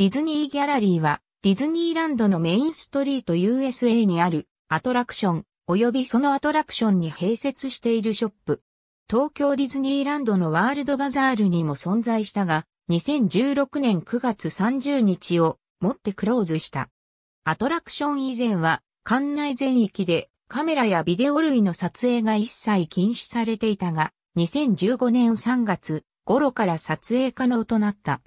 ディズニーギャラリーは、ディズニーランドのメインストリート USA にあるアトラクション、及びそのアトラクションに併設しているショップ。東京ディズニーランドのワールドバザールにも存在したが、2016年9月30日をもってクローズした。アトラクション以前は、館内全域でカメラやビデオ類の撮影が一切禁止されていたが、2015年3月頃から撮影可能となった。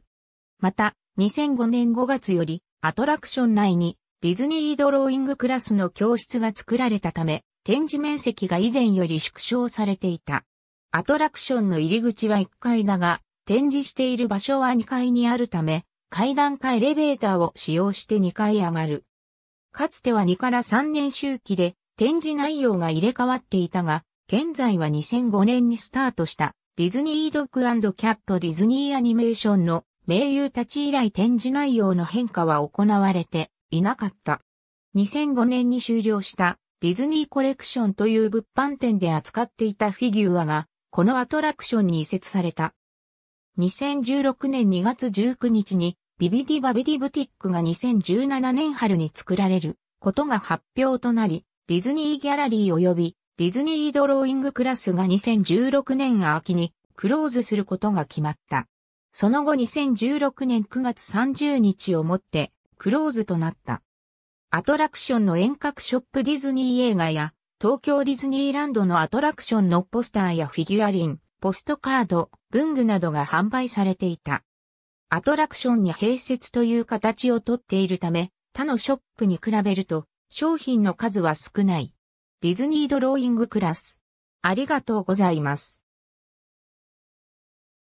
また、2005年5月よりアトラクション内にディズニードローイングクラスの教室が作られたため、展示面積が以前より縮小されていた。アトラクションの入り口は1階だが、展示している場所は2階にあるため、階段かエレベーターを使用して2階上がる。かつては2から3年周期で展示内容が入れ替わっていたが、現在は2005年にスタートしたディズニードッグキャットディズニーアニメーションの名優たち以来展示内容の変化は行われていなかった。2005年に終了したディズニーコレクションという物販店で扱っていたフィギュアが、このアトラクションに移設された。2016年2月19日に、ビビディバビディブティックが2017年春に作られることが発表となり、ディズニーギャラリー及びディズニードローイングクラスが2016年秋にクローズすることが決まった。その後2016年9月30日をもってクローズとなった。アトラクションの遠隔ショップディズニー映画や東京ディズニーランドのアトラクションのポスターやフィギュアリン、ポストカード、文具などが販売されていた。アトラクションに併設という形をとっているため、他のショップに比べると商品の数は少ない。ディズニードローイングクラス。ありがとうございます。